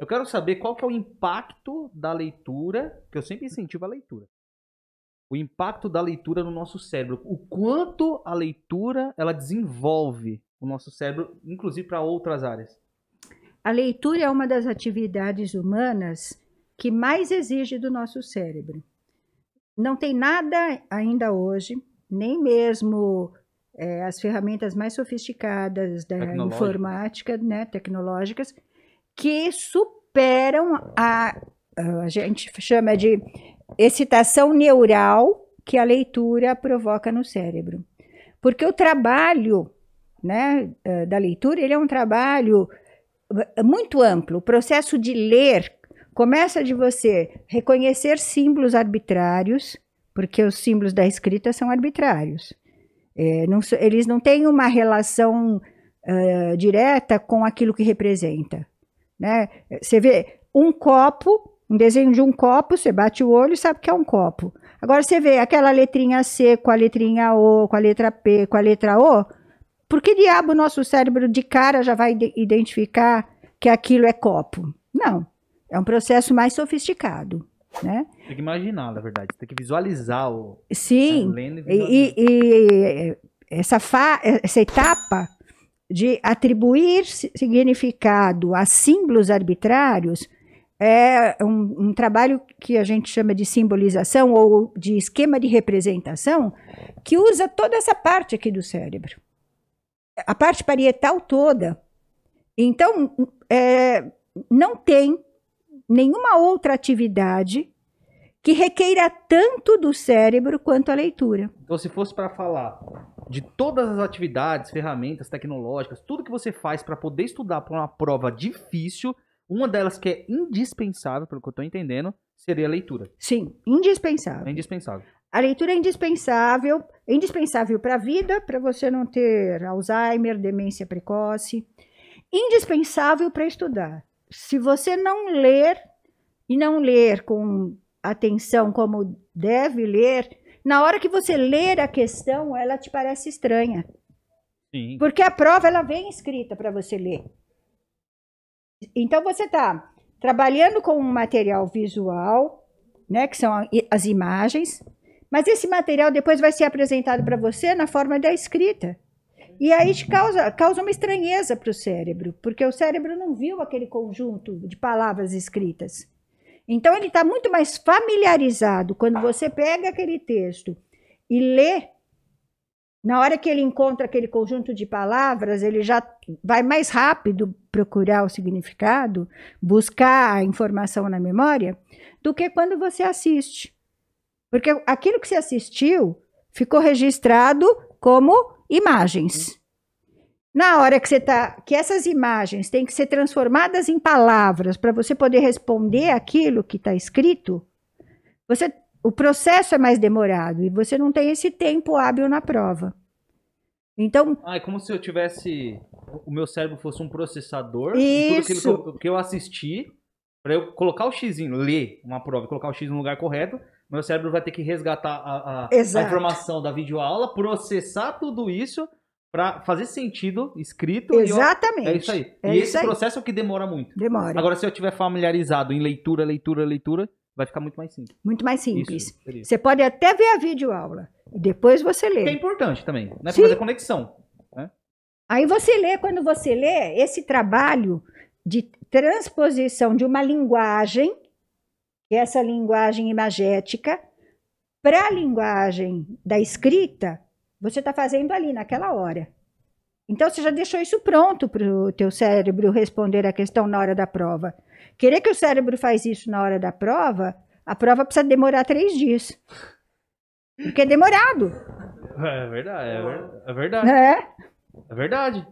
Eu quero saber qual que é o impacto da leitura, que eu sempre incentivo a leitura. O impacto da leitura no nosso cérebro, o quanto a leitura ela desenvolve o nosso cérebro, inclusive para outras áreas. A leitura é uma das atividades humanas que mais exige do nosso cérebro. Não tem nada ainda hoje, nem mesmo é, as ferramentas mais sofisticadas da informática, né, tecnológicas, que superam a, a gente chama de excitação neural que a leitura provoca no cérebro. Porque o trabalho né, eh, da leitura ele é um trabalho eh, muito amplo. O processo de ler começa de você reconhecer símbolos arbitrários, porque os símbolos da escrita são arbitrários. É, não, eles não têm uma relação uh, direta com aquilo que representa. Né? Você vê um copo, um desenho de um copo, você bate o olho e sabe que é um copo. Agora você vê aquela letrinha C com a letrinha O, com a letra P, com a letra O. Por que diabo o nosso cérebro de cara já vai identificar que aquilo é copo? Não. É um processo mais sofisticado. Né? Tem que imaginar, na verdade. Tem que visualizar o. Sim. Tá e, e, e essa, fa essa etapa de atribuir significado a símbolos arbitrários é um, um, trabalho que a gente chama de simbolização ou de esquema de representação que usa toda essa parte aqui do cérebro, a parte parietal toda. Então, é, não tem nenhuma outra atividade que requeira tanto do cérebro quanto a leitura. Então, se fosse para falar de todas as atividades, ferramentas tecnológicas, tudo que você faz para poder estudar para uma prova difícil, uma delas que é indispensável, pelo que eu estou entendendo, seria a leitura. Sim, indispensável. É indispensável. A leitura é indispensável, é indispensável para a vida, para você não ter Alzheimer, demência precoce, indispensável para estudar. Se você não ler e não ler com atenção como deve ler, na hora que você ler a questão, ela te parece estranha. Sim. Porque a prova ela vem escrita para você ler. Então você está trabalhando com um material visual, né, que são as imagens, mas esse material depois vai ser apresentado para você na forma da escrita. E aí te causa, causa uma estranheza para o cérebro, porque o cérebro não viu aquele conjunto de palavras escritas. Então ele está muito mais familiarizado quando você pega aquele texto e lê. Na hora que ele encontra aquele conjunto de palavras, ele já vai mais rápido procurar o significado, buscar a informação na memória, do que quando você assiste. Porque aquilo que você assistiu ficou registrado como imagens. Na hora que você tá, que essas imagens têm que ser transformadas em palavras para você poder responder aquilo que está escrito, você, o processo é mais demorado e você não tem esse tempo hábil na prova. Então. Ah, é como se eu tivesse, o meu cérebro fosse um processador. Isso. Tudo aquilo que eu, que eu assisti para eu colocar o x, ler uma prova, colocar o x no lugar correto, meu cérebro vai ter que resgatar a, a, a informação da videoaula, processar tudo isso para fazer sentido escrito. Exatamente. Eu, é isso aí. É e isso esse aí. processo é o que demora muito. Demora. Agora, se eu tiver familiarizado em leitura, leitura, leitura, vai ficar muito mais simples. Muito mais simples. Isso, você pode até ver a videoaula e depois você lê. Que é importante também, né? Para fazer conexão. Né? Aí você lê, quando você lê, esse trabalho de transposição de uma linguagem, é essa linguagem imagética, para a linguagem da escrita, você está fazendo ali, naquela hora. Então você já deixou isso pronto para o teu cérebro responder a questão na hora da prova. Querer que o cérebro faz isso na hora da prova, a prova precisa demorar três dias. Porque é demorado. É verdade, é, é verdade. É. É verdade.